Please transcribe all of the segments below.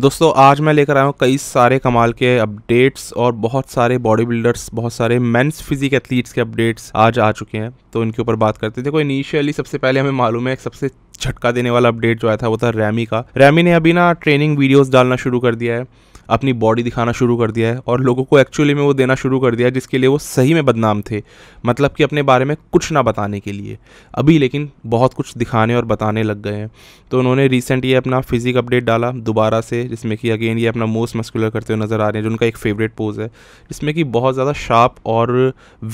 दोस्तों आज मैं लेकर आया हूँ कई सारे कमाल के अपडेट्स और बहुत सारे बॉडी बिल्डर्स बहुत सारे मेंस फिजिक एथलीट्स के अपडेट्स आज आ चुके हैं तो इनके ऊपर बात करते हैं देखो इनिशियली सबसे पहले हमें मालूम है एक सबसे झटका देने वाला अपडेट जो आया था वो था रैमी का रैमी ने अभी ना ट्रेनिंग वीडियोज डालना शुरू कर दिया है अपनी बॉडी दिखाना शुरू कर दिया है और लोगों को एक्चुअली में वो देना शुरू कर दिया है जिसके लिए वो सही में बदनाम थे मतलब कि अपने बारे में कुछ ना बताने के लिए अभी लेकिन बहुत कुछ दिखाने और बताने लग गए हैं तो उन्होंने रिसेंट ये अपना फिजिक अपडेट डाला दोबारा से जिसमें कि अगेन ये अपना मोस्ट मस्कुलर करते हुए नज़र आ रहे हैं जो उनका एक फेवरेट पोज है जिसमें कि बहुत ज़्यादा शार्प और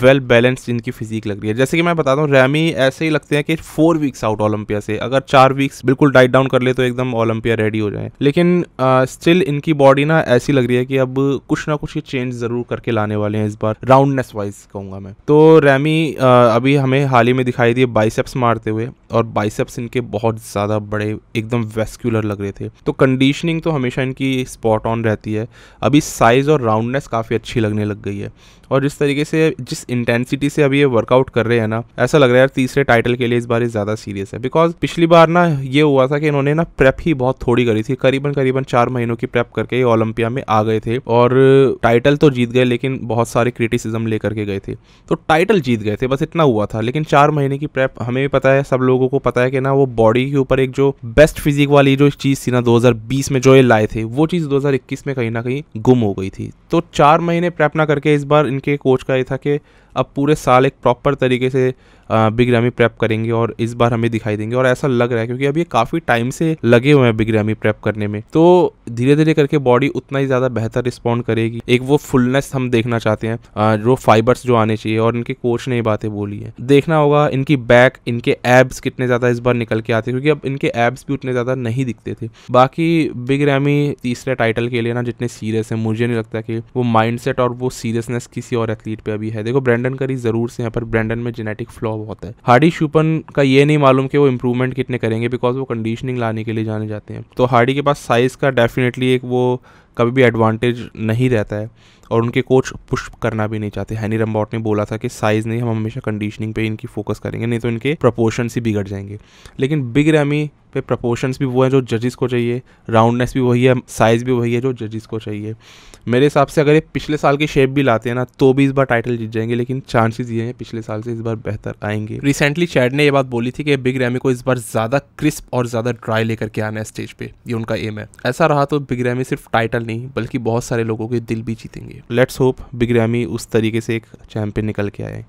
वेल बैलेंस्ड इनकी फिजिक लग रही है जैसे कि मैं बताता हूँ रैमी ऐसे ही लगते हैं कि फोर वीक्स आउट ओलंपिया से अगर चार वीक्स बिल्कुल डाइट डाउन कर ले तो एकदम ओलंपिया रेडी हो जाए लेकिन स्टिल इनकी बॉडी ना ना ऐसी लग रही है कि अब कुछ ना कुछ चेंज ज़रूर करके लाने वाले हैं इस बार राउंडनेस वाइज कहूंगा मैं तो रैमी अभी हमें हाल ही में दिखाई दिए बाइसेप्स मारते हुए और बाइसेप्स इनके बहुत ज़्यादा बड़े एकदम वेस्क्यूलर लग रहे थे तो कंडीशनिंग तो हमेशा इनकी स्पॉट ऑन रहती है अभी साइज़ और राउंडनेस काफ़ी अच्छी लगने लग गई है और जिस तरीके से जिस इंटेंसिटी से अभी ये वर्कआउट कर रहे हैं ना ऐसा लग रहा है यार तीसरे टाइटल के लिए इस बार ज़्यादा सीरियस है बिकॉज पिछली बार ना ये हुआ था कि इन्होंने ना प्रेप ही बहुत थोड़ी करी थी करीबन करीबन चार महीनों की प्रेप करके ये ओलम ओलंपिया में आ गए थे और टाइटल तो जीत गए लेकिन बहुत सारे क्रिटिसिज्म लेकर के गए थे तो टाइटल जीत गए थे बस इतना हुआ था लेकिन चार महीने की प्रेप हमें भी पता है सब लोगों को पता है कि ना वो बॉडी के ऊपर एक जो बेस्ट फिजिक वाली जो चीज़ थी ना दो में जो ये लाए थे वो चीज़ दो में कहीं ना कहीं गुम हो गई थी तो चार महीने प्रैप ना करके इस बार इनके कोच का ये था कि अब पूरे साल एक प्रॉपर तरीके से बिग रैमी प्रैप करेंगे और इस बार हमें दिखाई देंगे और ऐसा लग रहा है क्योंकि अब ये काफ़ी टाइम से लगे हुए हैं बिग रैमी प्रैप करने में तो धीरे धीरे करके बॉडी उतना ही ज़्यादा बेहतर रिस्पॉन्ड करेगी एक वो फुलनेस हम देखना चाहते हैं जो फाइबर्स जो आने चाहिए और इनके कोच ने ये बातें बोली है देखना होगा इनकी बैक इनके एब्स कितने ज़्यादा इस बार निकल के आते क्योंकि अब इनके एब्स भी उतने ज़्यादा नहीं दिखते थे बाकी बिग रैमी तीसरे टाइटल के लिए ना जितने सीरियस हैं मुझे नहीं लगता कि वो वो माइंडसेट और वो सीरियसनेस किसी और एथलीट पे अभी है देखो ब्रेंडन करी जरूर से यहाँ पर ब्रेंडन में जेनेटिक फ्लॉ बहुत है हार्डी शुपन का ये नहीं मालूम कि वो इंप्रूवमेंट कितने करेंगे बिकॉज वो कंडीशनिंग लाने के लिए जाने जाते हैं तो हार्डी के पास साइज का डेफिनेटली एक वो कभी भी एडवांटेज नहीं रहता है और उनके कोच पुश करना भी नहीं चाहते हैनी रम्बॉट ने बोला था कि साइज़ नहीं हम हमेशा कंडीशनिंग पे इनकी फोकस करेंगे नहीं तो इनके प्रपोर्शंस ही बिगड़ जाएंगे लेकिन बिग रैमी पे प्रपोर्शंस भी वो हैं जो जजेस को चाहिए राउंडनेस भी वही है साइज़ भी वही है जो जजेस को चाहिए मेरे हिसाब से अगर ये पिछले साल की शेप भी लाते हैं ना तो भी इस बार टाइटल जीत जाएंगे लेकिन चांसेस ये हैं पिछले साल से इस बार बेहतर आएंगे रिसेंटली चैड ने ये बात बोली थी कि बिग रैमी को इस बार ज़्यादा क्रिस्प और ज़्यादा ड्राई लेकर के आना है स्टेज पर ये उनका एम है ऐसा रहा तो बिग रैमी सिर्फ टाइटल टाइटल नहीं बल्कि बहुत सारे लोगों के दिल भी जीतेंगे लेट्स होप बिग रैमी उस तरीके से एक चैंपियन निकल के आए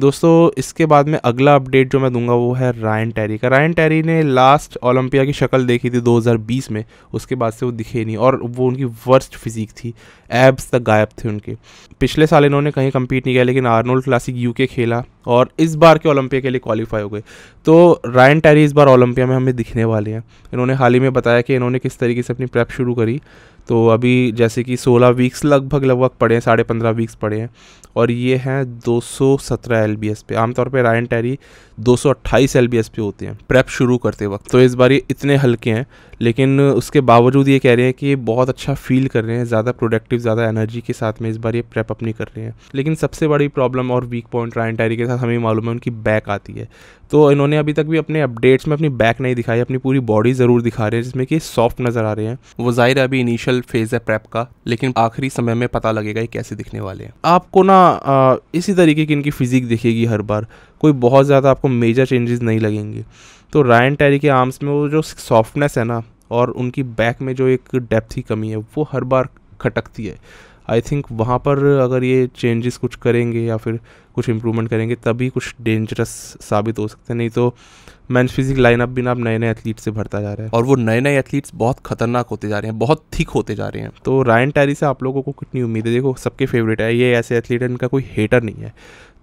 दोस्तों इसके बाद में अगला अपडेट जो मैं दूंगा वो है रायन टैरी का रायन टैरी ने लास्ट ओलंपिया की शक्ल देखी थी 2020 में उसके बाद से वो दिखे नहीं और वो उनकी वर्स्ट फिजिक थी एब्स तक गायब थे उनके पिछले साल इन्होंने कहीं कम्पीट नहीं किया लेकिन आर्नोल्ड क्लासिक यूके खेला और इस बार के ओलंपिया के लिए क्वालिफाई हो गए तो रायन टैरी इस बार ओलंपिया में हमें दिखने वाले हैं इन्होंने हाल ही में बताया कि इन्होंने किस तरीके से अपनी प्रैप शुरू करी तो अभी जैसे कि सोलह वीक्स लगभग लगभग पड़े हैं साढ़े पंद्रह वीक्स पड़े हैं और ये हैं 217 एस पे आमतौर पर रायन टैरी 228 एस पे होते हैं प्रेप शुरू करते वक्त तो इस बार ये इतने हल्के हैं लेकिन उसके बावजूद ये कह रहे हैं कि ये बहुत अच्छा फील कर रहे हैं ज़्यादा प्रोडक्टिव ज़्यादा एनर्जी के साथ में इस बार ये प्रेप अपनी कर रहे हैं लेकिन सबसे बड़ी प्रॉब्लम और वीक पॉइंट रायन टैरी के साथ हमें मालूम है उनकी बैक आती है तो इन्होंने अभी तक भी अपने अपडेट्स में अपनी बैक नहीं दिखाई अपनी पूरी बॉडी ज़रूर दिखा रहे हैं जिसमें कि सॉफ्ट नज़र आ रहे हैं वो ज़ाहिर अभी इनिशियल फेज़ है प्रेप का लेकिन आखिरी समय में पता लगेगा ये कैसे दिखने वाले हैं आपको ना हाँ इसी तरीके की इनकी फ़िज़िक दिखेगी हर बार कोई बहुत ज़्यादा आपको मेजर चेंजेस नहीं लगेंगे तो रायन टेरी के आर्म्स में वो जो सॉफ्टनेस है ना और उनकी बैक में जो एक डेप्थ की कमी है वो हर बार खटकती है आई थिंक वहाँ पर अगर ये चेंजेस कुछ करेंगे या फिर कुछ इम्प्रूवमेंट करेंगे तभी कुछ डेंजरस साबित हो सकते हैं नहीं तो मैंस फिजिक लाइनअप भी ना नए नए एथलीट से भरता जा रहा है और वो नए नए एथलीट्स बहुत खतरनाक होते जा रहे हैं बहुत थिक होते जा रहे हैं तो रायन टैरी से आप लोगों को कितनी उम्मीद है देखो सबके फेवरेट है ये ऐसे एथलीट हैं इनका कोई हेटर नहीं है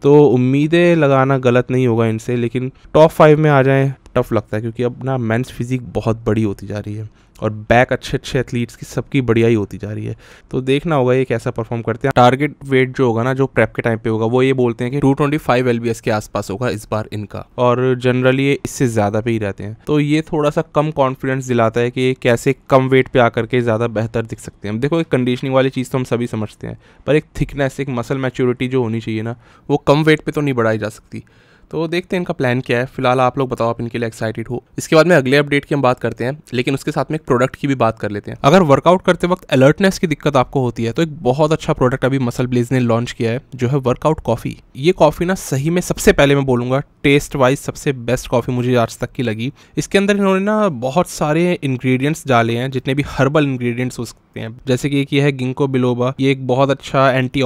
तो उम्मीदें लगाना गलत नहीं होगा इनसे लेकिन टॉप फाइव में आ जाएँ टफ लगता है क्योंकि अब ना मेंस फिजिक बहुत बड़ी होती जा रही है और बैक अच्छे अच्छे एथलीट्स की सबकी बढ़िया ही होती जा रही है तो देखना होगा ये कैसा परफॉर्म करते हैं टारगेट वेट जो होगा ना जो प्रेप के टाइम पे होगा वो ये बोलते हैं कि टू ट्वेंटी फाइव एल के आसपास होगा इस बार इनका और जनरली ये इससे ज़्यादा पे ही रहते हैं तो ये थोड़ा सा कम कॉन्फिडेंस दिलाता है कि ये कैसे कम वेट पर आकर के ज़्यादा बेहतर दिख सकते हैं देखो एक कंडीशनिंग वाली चीज़ तो हम सभी समझते हैं पर एक थिकनेस एक मसल मेच्योरिटी जो होनी चाहिए ना वो कम वेट पर तो नहीं बढ़ाई जा सकती तो देखते हैं इनका प्लान क्या है फिलहाल आप लोग बताओ आप इनके लिए एक्साइटेड हो इसके बाद में अगले अपडेट की हम बात करते हैं लेकिन उसके साथ में एक प्रोडक्ट की भी बात कर लेते हैं अगर वर्कआउट करते वक्त अलर्टनेस की दिक्कत आपको होती है तो एक बहुत अच्छा प्रोडक्ट अभी मसल ब्लेज ने लॉन्च किया है जो है वर्कआउट कॉफ़ी ये कॉफ़ी ना सही में सबसे पहले मैं बोलूँगा टेस्ट वाइज सबसे बेस्ट कॉफ़ी मुझे आज तक की लगी इसके अंदर इन्होंने ना बहुत सारे इंग्रेडिएंट्स डाले हैं जितने भी हर्बल इंग्रेडिएंट्स हो सकते हैं जैसे कि एक ये है गिंको बिलोबा ये एक बहुत अच्छा एंटी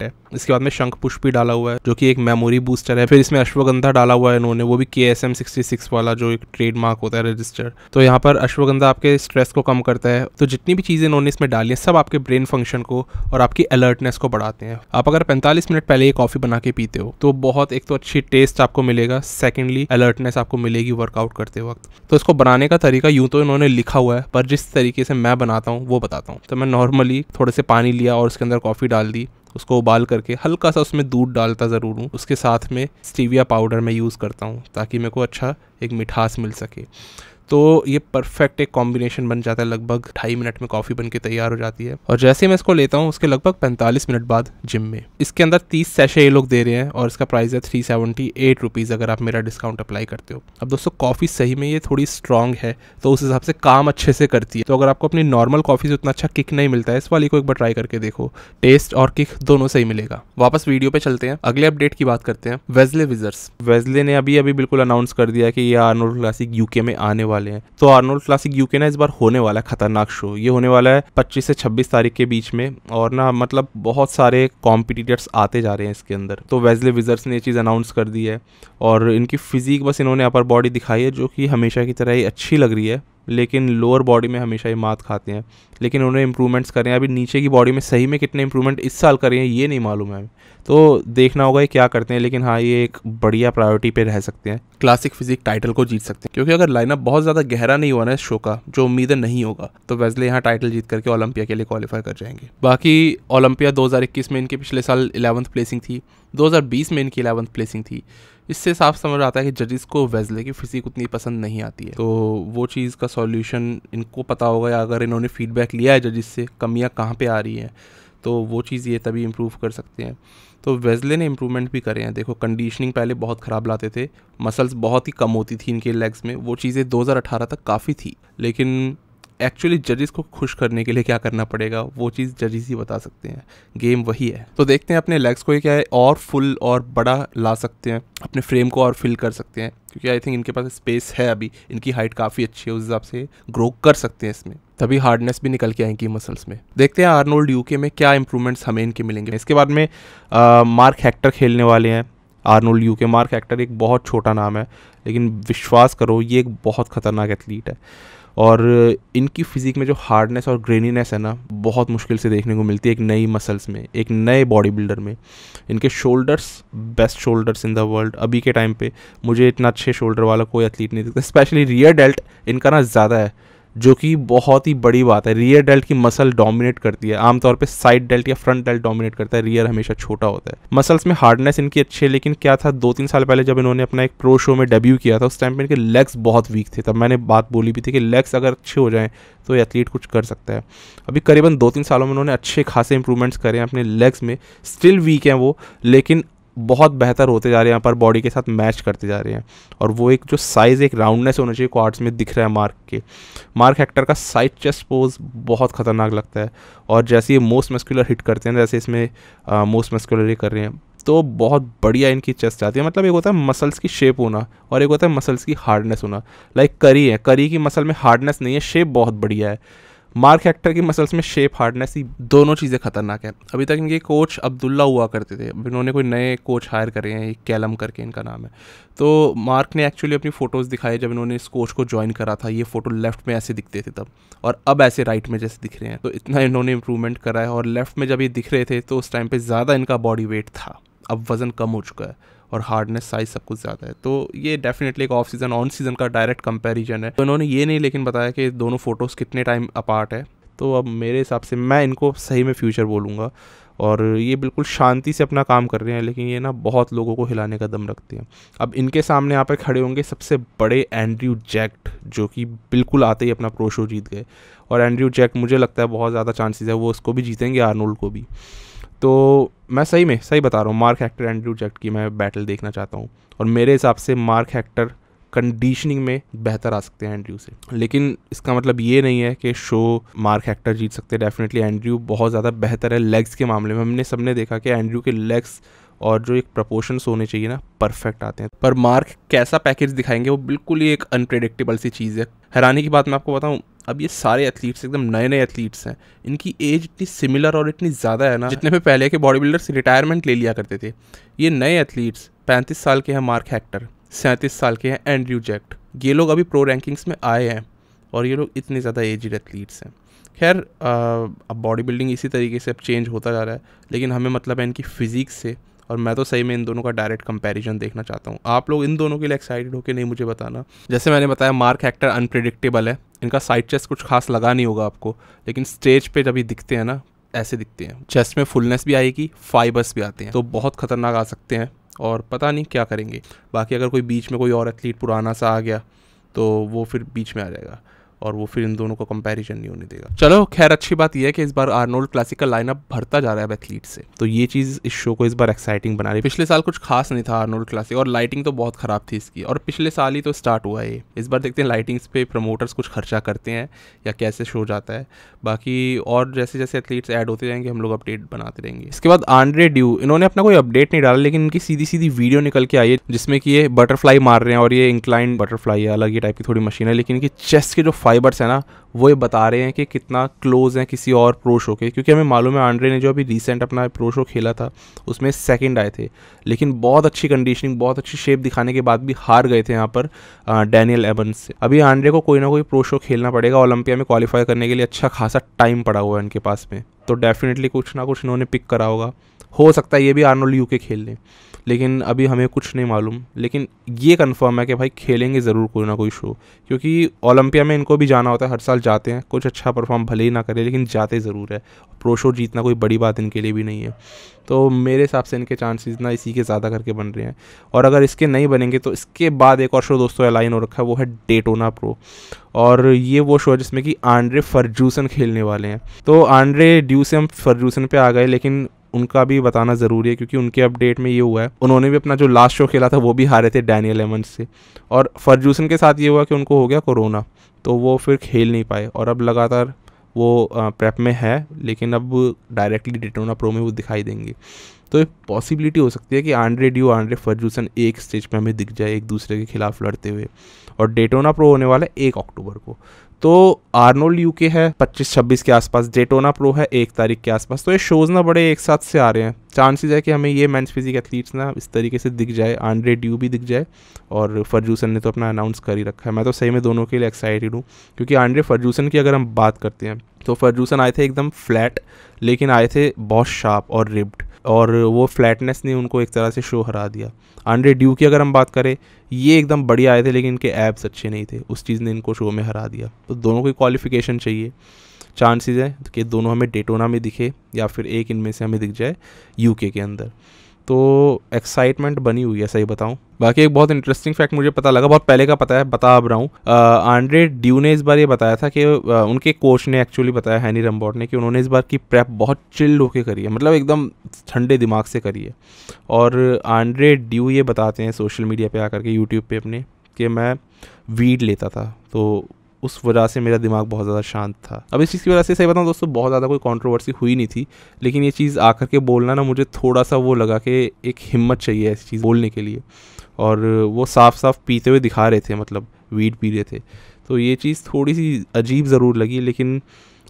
है इसके बाद में शंख पुष्पी डाला हुआ है जो कि एक मेमोरी बूस्टर है फिर इसमें अश्वगंधा डाला हुआ है इन्होंने वो भी के एस एम सिक्सटी सिक्स वाला जो एक ट्रेडमार्क होता है रजिस्टर्ड तो यहाँ पर अश्वगंधा आपके स्ट्रेस को कम करता है तो जितनी भी चीज़ें इन्होंने इसमें डाली है सब आपके ब्रेन फंक्शन को और आपकी अलर्टनेस को बढ़ाते हैं आप अगर पैंतालीस मिनट पहले ये कॉफ़ी बना के पीते हो तो बहुत एक तो अच्छी टेस्ट आपको मिलेगा सेकेंडली अलर्टनेस आपको मिलेगी वर्कआउट करते वक्त तो इसको बनाने का तरीका यूँ तो इन्होंने लिखा हुआ है पर जिस तरीके से मैं बनाता हूँ वो बताता करता हूँ तो मैं नॉर्मली थोड़े से पानी लिया और उसके अंदर कॉफ़ी डाल दी उसको उबाल करके हल्का सा उसमें दूध डालता ज़रूर हूँ उसके साथ में स्टीविया पाउडर मैं यूज़ करता हूँ ताकि मेरे को अच्छा एक मिठास मिल सके तो ये परफेक्ट एक कॉम्बिनेशन बन जाता है लगभग ढाई मिनट में कॉफ़ी बनके तैयार हो जाती है और जैसे मैं इसको लेता हूँ उसके लगभग पैंतालीस मिनट बाद जिम में इसके अंदर तीस सेशे ये लोग दे रहे हैं और इसका प्राइस है थ्री सेवेंटी एट रुपीज़ अगर आप मेरा डिस्काउंट अप्लाई करते हो अब दोस्तों कॉफ़ी सही में ये थोड़ी स्ट्रांग है तो उस हिसाब से काम अच्छे से करती है तो अगर आपको अपनी नॉर्मल कॉफ़ी से उतना अच्छा किक नहीं मिलता है इस वाली को एक बार ट्राई करके देखो टेस्ट और किक दोनों सही मिलेगा वापस वीडियो पे चलते हैं अगले अपडेट की बात करते हैं वेजले विजर्स वेजले ने अभी अभी बिल्कुल अनाउंस कर दिया कि ये आर्नोल्ड क्लासिक यूके में आने वाले वाले हैं तो आर्नोल्ड क्लासिक यूके ना इस बार होने वाला है खतरनाक शो ये होने वाला है पच्चीस से छब्बीस तारीख के बीच में और ना मतलब बहुत सारे कॉम्पिटिटर्स आते जा रहे हैं इसके अंदर तो वेजले विजर्स ने ये चीज़ अनाउंस कर दी है और इनकी फिजिक बस इन्होंने अपर बॉडी दिखाई है जो कि हमेशा की तरह ही अच्छी लग रही है लेकिन लोअर बॉडी में हमेशा ये मात खाते हैं लेकिन उन्होंने इंप्रूवमेंट्स करें अभी नीचे की बॉडी में सही में कितने इंप्रूवमेंट इस साल करें हैं ये नहीं मालूम है तो देखना होगा ये क्या करते हैं लेकिन हाँ ये एक बढ़िया प्रायोरिटी पे रह सकते हैं क्लासिक फिजिक टाइटल को जीत सकते हैं क्योंकि अगर लाइनअप बहुत ज़्यादा गहरा नहीं हुआ ना इस शो का जो उम्मीद नहीं होगा तो वेजले यहाँ टाइटल जीत करके ओलंपिया के लिए क्वालिफाई कर जाएंगे बाकी ओलंपिया दो में इनके पिछले साल इलेवंथ प्लेसिंग थी 2020 में इनकी एलेवंथ प्लेसिंग थी इससे साफ समझ आता है कि जजेस को वेजले की फिजिक उतनी पसंद नहीं आती है तो वो चीज़ का सॉल्यूशन इनको पता होगा या अगर इन्होंने फीडबैक लिया है जजेस से कमियाँ कहाँ पर आ रही हैं तो वो चीज़ ये तभी इम्प्रूव कर सकते हैं तो वेजले ने इम्प्रूवमेंट भी करे हैं देखो कंडीशनिंग पहले बहुत ख़राब लाते थे मसल्स बहुत ही कम होती थी इनके लेग्स में वो चीज़ें 2018 तक काफ़ी थी लेकिन एक्चुअली जजेस को खुश करने के लिए क्या करना पड़ेगा वो चीज़ जजेस ही बता सकते हैं गेम वही है तो देखते हैं अपने लेग्स को क्या है और फुल और बड़ा ला सकते हैं अपने फ्रेम को और फिल कर सकते हैं क्योंकि आई थिंक इनके पास स्पेस है अभी इनकी हाइट काफ़ी अच्छी है उस हिसाब से ग्रो कर सकते हैं इसमें तभी हार्डनेस भी निकल के आएंगी मसल्स में देखते हैं आर्नोल्ड यूके में क्या इंप्रूवमेंट्स हमें इनके मिलेंगे इसके बाद में मार्क हेक्टर खेलने वाले हैं Arnold U K Mark Hector एक बहुत छोटा नाम है लेकिन विश्वास करो ये एक बहुत खतरनाक एथलीट है और इनकी फ़िज़िक में जो हार्डनेस और ग्रेनीनेस है ना बहुत मुश्किल से देखने को मिलती है एक नई मसल्स में एक नए बॉडी बिल्डर में इनके shoulders best shoulders in the world अभी के टाइम पे मुझे इतना अच्छे शोल्डर वाला कोई एथलीट नहीं दिखता स्पेशली रियर डेल्ट इनका ना ज़्यादा है जो कि बहुत ही बड़ी बात है रियर डेल्ट की मसल डोमिनेट करती है आमतौर पे साइड डेल्ट या फ्रंट डेल्ट डोमिनेट करता है रियर हमेशा छोटा होता है मसल्स में हार्डनेस इनकी अच्छी है लेकिन क्या था दो तीन साल पहले जब इन्होंने अपना एक प्रो शो में डेब्यू किया था उस टाइम पर इनके लेग्स बहुत वीक थे तब मैंने बात बोली भी थी कि लेग्स अगर अच्छे हो जाएँ तो एथलीट कुछ कर सकता है अभी करीबन दो तीन सालों में उन्होंने अच्छे खासे इंप्रूवमेंट्स करे हैं अपने लेग्स में स्टिल वीक हैं वो लेकिन बहुत बेहतर होते जा रहे हैं यहाँ पर बॉडी के साथ मैच करते जा रहे हैं और वो एक जो साइज़ एक राउंडनेस होना चाहिए क्वार्ट्स में दिख रहा है मार्क के मार्क हेक्टर का साइड चेस्ट पोज बहुत ख़तरनाक लगता है और जैसे ये मोस्ट मस्कुलर हिट करते हैं जैसे इसमें मोस्ट मस्कुलर ये कर रहे हैं तो बहुत बढ़िया इनकी चेस्ट आती है मतलब एक होता है मसल्स की शेप होना और एक होता है मसल्स की हार्डनेस होना लाइक करी है करी की मसल में हार्डनेस नहीं है शेप बहुत बढ़िया है मार्क हेक्टर की मसल्स में शेप हार्डनेस ही दोनों चीज़ें खतरनाक है अभी तक इनके कोच अब्दुल्ला हुआ करते थे अब इन्होंने कोई नए कोच हायर करे हैं कैलम करके इनका नाम है तो मार्क ने एक्चुअली अपनी फ़ोटोज़ दिखाई जब इन्होंने इस कोच को ज्वाइन करा था ये फ़ोटो लेफ्ट में ऐसे दिखते थे तब और अब ऐसे राइट में जैसे दिख रहे हैं तो इतना इन्होंने इंप्रूवमेंट करा है और लेफ्ट में जब ये दिख रहे थे तो उस टाइम पर ज़्यादा इनका बॉडी वेट था अब वज़न कम हो चुका है और हार्डनेस साइज सब कुछ ज़्यादा है तो ये डेफिनेटली एक ऑफ सीज़न ऑन सीज़न का डायरेक्ट कंपेरिजन है तो इन्होंने ये नहीं लेकिन बताया कि दोनों फ़ोटोज़ कितने टाइम अपार्ट है तो अब मेरे हिसाब से मैं इनको सही में फ्यूचर बोलूँगा और ये बिल्कुल शांति से अपना काम कर रहे हैं लेकिन ये ना बहुत लोगों को हिलाने का दम रखते हैं अब इनके सामने यहाँ पर खड़े होंगे सबसे बड़े एंड्रयू जैक्ट जो कि बिल्कुल आते ही अपना प्रो शो जीत गए और एंड्रयू जैक मुझे लगता है बहुत ज़्यादा चांसेस है वो उसको भी जीतेंगे आर्नोल्ड को भी तो मैं सही में सही बता रहा हूँ मार्क हैक्टर एंड्रू जैक की मैं बैटल देखना चाहता हूँ और मेरे हिसाब से मार्क हैक्टर कंडीशनिंग में बेहतर आ सकते हैं एंड्रयू से लेकिन इसका मतलब ये नहीं है कि शो मार्क हैक्टर जीत सकते हैं डेफिनेटली एंड्रयू बहुत ज़्यादा बेहतर है लेग्स के मामले में हमने सबने देखा कि एंड्रयू के लेग्स और जो एक प्रपोर्शंस होने चाहिए ना परफेक्ट आते हैं पर मार्क कैसा पैकेज दिखाएंगे वो बिल्कुल ही एक अनप्रेडिक्टेबल सी चीज़ है हैरानी की बात मैं आपको बताऊँ अब ये सारे एथलीट्स एकदम नए नए एथलीट्स हैं इनकी एज इतनी सिमिलर और इतनी ज़्यादा है ना जितने में पहले के बॉडी बिल्डर्स रिटायरमेंट ले लिया करते थे ये नए एथलीट्स पैंतीस साल के हैं मार्क हैक्टर सैंतीस साल के हैं एंड्रयू जैक्ट ये लोग अभी प्रो रैंकिंग्स में आए हैं और ये लोग इतने ज़्यादा एजड एथलीट्स हैं खैर अब बॉडी बिल्डिंग इसी तरीके से अब चेंज होता जा रहा है लेकिन हमें मतलब है इनकी फ़िज़िक्स से और मैं तो सही में इन दोनों का डायरेक्ट कंपैरिजन देखना चाहता हूँ आप लोग इन दोनों के लिए एक्साइटेड के नहीं मुझे बताना जैसे मैंने बताया मार्क हैक्टर अनप्रिडिक्टेबल है इनका साइड चेस्ट कुछ खास लगा नहीं होगा आपको लेकिन स्टेज पे जब ये दिखते हैं ना ऐसे दिखते हैं चेस्ट में फुलनेस भी आएगी फाइबर्स भी आते हैं तो बहुत खतरनाक आ सकते हैं और पता नहीं क्या करेंगे बाकी अगर कोई बीच में कोई और एथलीट पुराना सा आ गया तो वो फिर बीच में आ जाएगा और वो फिर इन दोनों का कंपैरिजन नहीं होने देगा चलो खैर अच्छी बात यह है कि इस बार आर्नोल्ड क्लासिक का लाइनअप भरता जा रहा है एथलीट से तो ये चीज़ इस शो को इस बार एक्साइटिंग बना रही है पिछले साल कुछ खास नहीं था आर्नोल्ड क्लासिक और लाइटिंग तो बहुत ख़राब थी इसकी और पिछले साल ही तो स्टार्ट हुआ है इस बार देखते हैं लाइटिंग्स पे प्रमोटर्स कुछ खर्चा करते हैं या कैसे शो जाता है बाकी और जैसे जैसे एथलीट्स ऐड होते जाएंगे हम लोग अपडेट बनाते रहेंगे इसके बाद आंड्रे ड्यू इन्होंने अपना कोई अपडेट नहीं डाला लेकिन इनकी सीधी सीधी वीडियो निकल के आई है जिसमें कि ये बटरफ्लाई मार रहे हैं और ये इंक्लाइन बटरफ्लाई अलग ही टाइप की थोड़ी मशीन है लेकिन इनकी चेस्ट के जो सब्सक्राइबर्स हैं ना वो ये बता रहे हैं कि कितना क्लोज़ हैं किसी और प्रो शो के क्योंकि हमें मालूम है आंड्रे ने जो अभी रिसेंट अपना प्रो शो खेला था उसमें सेकंड आए थे लेकिन बहुत अच्छी कंडीशनिंग बहुत अच्छी शेप दिखाने के बाद भी हार गए थे यहाँ पर डैनियल एबन्स से अभी आंड्रे को कोई ना कोई प्रो शो खेलना पड़ेगा ओलंपिया में क्वालिफाई करने के लिए अच्छा खासा टाइम पड़ा हुआ है इनके पास में तो डेफिनेटली कुछ ना कुछ इन्होंने पिक करा होगा हो सकता है ये भी आर्नोल्ड यू के खेल लें लेकिन अभी हमें कुछ नहीं मालूम लेकिन ये कंफर्म है कि भाई खेलेंगे ज़रूर कोई ना कोई शो क्योंकि ओलंपिया में इनको भी जाना होता है हर साल जाते हैं कुछ अच्छा परफॉर्म भले ही ना करें लेकिन जाते ज़रूर है प्रो शो जीतना कोई बड़ी बात इनके लिए भी नहीं है तो मेरे हिसाब से इनके चांसेस ना इसी के ज़्यादा करके बन रहे हैं और अगर इसके नहीं बनेंगे तो इसके बाद एक और शो दोस्तों अलाइन हो रखा है वो है डेटोना प्रो और ये वो शो है जिसमें कि आंड्रे फर्जूसन खेलने वाले हैं तो आंड्रे ड्यूसम फर्जूसन पे आ गए लेकिन उनका भी बताना ज़रूरी है क्योंकि उनके अपडेट में ये हुआ है उन्होंने भी अपना जो लास्ट शो खेला था वो भी हारे थे डैनियल एमन से और फर्जूसन के साथ ये हुआ कि उनको हो गया कोरोना तो वो फिर खेल नहीं पाए और अब लगातार वो प्रेप में है लेकिन अब डायरेक्टली डिटोना प्रो में वो दिखाई देंगे तो पॉसिबिलिटी हो सकती है कि आंड्रे ड्यू आंड्रे फर्जूसन एक स्टेज पर हमें दिख जाए एक दूसरे के खिलाफ लड़ते हुए और डेटोना प्रो होने वाला है एक अक्टूबर को तो आर्नोल्ड यू के है 25-26 के आसपास डेटोना प्रो है एक तारीख के आसपास तो ये शोज़ ना बड़े एक साथ से आ रहे हैं चांसेस है कि हमें ये मेंस फिजिक एथलीट्स ना इस तरीके से दिख जाए आंड्रे ड्यू भी दिख जाए और फर्जूसन ने तो अपना अनाउंस कर ही रखा है मैं तो सही में दोनों के लिए एक्साइटेड हूँ क्योंकि आंड्रे फर्जूसन की अगर हम बात करते हैं तो फर्जूसन आए थे एकदम फ्लैट लेकिन आए थे बहुत शार्प और रिब्ड और वो फ्लैटनेस ने उनको एक तरह से शो हरा दिया आंड्रे ड्यू की अगर हम बात करें ये एकदम बढ़िया आए थे लेकिन इनके ऐप्स अच्छे नहीं थे उस चीज़ ने इनको शो में हरा दिया तो दोनों की क्वालिफिकेशन चाहिए चांसेस हैं कि दोनों हमें डेटोना में दिखे या फिर एक इनमें से हमें दिख जाए यूके के अंदर तो एक्साइटमेंट बनी हुई है सही बताऊँ बाकी एक बहुत इंटरेस्टिंग फैक्ट मुझे पता लगा बहुत पहले का पता है बता अब रहा हूँ आंड्रे ड्यू ने इस बार ये बताया था कि आ, उनके कोच ने एक्चुअली बताया हैनी रंबोट ने कि उन्होंने इस बार की प्रेप बहुत चिल्ड होके करी है मतलब एकदम ठंडे दिमाग से करी है और आंड्रे ड्यू ये बताते हैं सोशल मीडिया पर आकर के यूट्यूब पर अपने कि मैं वीड लेता था तो उस वजह से मेरा दिमाग बहुत ज़्यादा शांत था अब इस चीज़ की वजह से सही बताऊँ दोस्तों बहुत ज़्यादा कोई कॉन्ट्रोवर्सी हुई नहीं थी लेकिन ये चीज़ आकर के बोलना ना मुझे थोड़ा सा वो लगा कि एक हिम्मत चाहिए ऐसी चीज़ बोलने के लिए और वो साफ साफ पीते हुए दिखा रहे थे मतलब वीड पी रहे थे तो ये चीज़ थोड़ी सी अजीब ज़रूर लगी लेकिन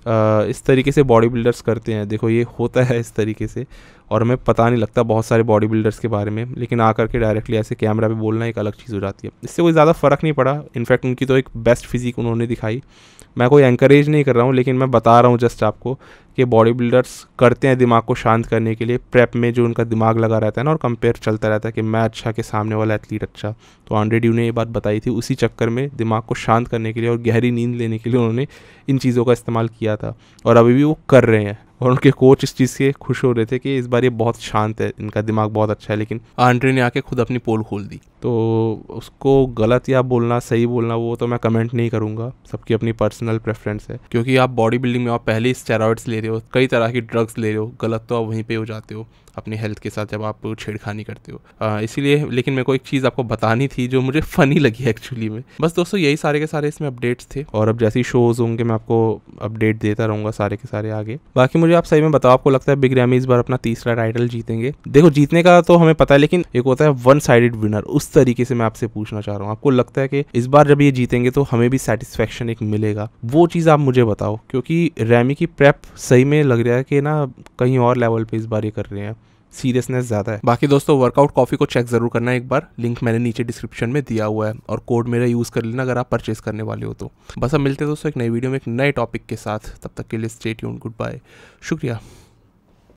आ, इस तरीके से बॉडी बिल्डर्स करते हैं देखो ये होता है इस तरीके से और हमें पता नहीं लगता बहुत सारे बॉडी बिल्डर्स के बारे में लेकिन आकर के डायरेक्टली ऐसे कैमरा पे बोलना एक अलग चीज़ हो जाती है इससे कोई ज़्यादा फ़र्क नहीं पड़ा इनफैक्ट उनकी तो एक बेस्ट फिजिक उन्होंने दिखाई मैं कोई एंकरेज नहीं कर रहा हूँ लेकिन मैं बता रहा हूँ जस्ट आपको कि बॉडी बिल्डर्स करते हैं दिमाग को शांत करने के लिए प्रेप में जो उनका दिमाग लगा रहता है ना और कंपेयर चलता रहता है कि मैं अच्छा के सामने वाला एथलीट अच्छा तो ऑलरेडी उन्हें ये बात बताई थी उसी चक्कर में दिमाग को शांत करने के लिए और गहरी नींद लेने के लिए उन्होंने इन चीज़ों का इस्तेमाल किया था और अभी भी वो कर रहे हैं और उनके कोच इस चीज़ से खुश हो रहे थे कि इस बार ये बहुत शांत है इनका दिमाग बहुत अच्छा है लेकिन आंट्री ने आके खुद अपनी पोल खोल दी तो उसको गलत या बोलना सही बोलना वो तो मैं कमेंट नहीं करूँगा सबकी अपनी पर्सनल प्रेफरेंस है क्योंकि आप बॉडी बिल्डिंग में आप पहले स्टेरॉइड्स ले रहे हो कई तरह की ड्रग्स ले रहे हो गलत तो आप वहीं पर हो जाते हो अपनी हेल्थ के साथ जब आप छेड़खानी करते हो इसीलिए लेकिन मेरे को एक चीज़ आपको बतानी थी जो मुझे फ़नी लगी एक्चुअली में बस दोस्तों यही सारे के सारे इसमें अपडेट्स थे और अब जैसे ही शोज़ होंगे मैं आपको अपडेट देता रहूँगा सारे के सारे आगे बाकी मुझे आप सही में बताओ आपको लगता है बिग रैमी इस बार अपना तीसरा टाइटल जीतेंगे देखो जीतने का तो हमें पता है लेकिन एक होता है वन साइडेड विनर उस तरीके से मैं आपसे पूछना चाह रहा हूँ आपको लगता है कि इस बार जब ये जीतेंगे तो हमें भी सेटिस्फेक्शन एक मिलेगा वो चीज़ आप मुझे बताओ क्योंकि रैमी की प्रेप सही में लग रहा है कि ना कहीं और लेवल पे इस बार ये कर रहे हैं सीरियसनेस ज्यादा है बाकी दोस्तों वर्कआउट कॉफी को चेक जरूर करना एक बार लिंक मैंने नीचे डिस्क्रिप्शन में दिया हुआ है और कोड मेरा यूज कर लेना अगर आप परचेस करने वाले हो तो बस अब मिलते हैं दोस्तों एक नई वीडियो में एक नए टॉपिक के साथ तब तक के लिए स्टेट यून गुड बाय शुक्रिया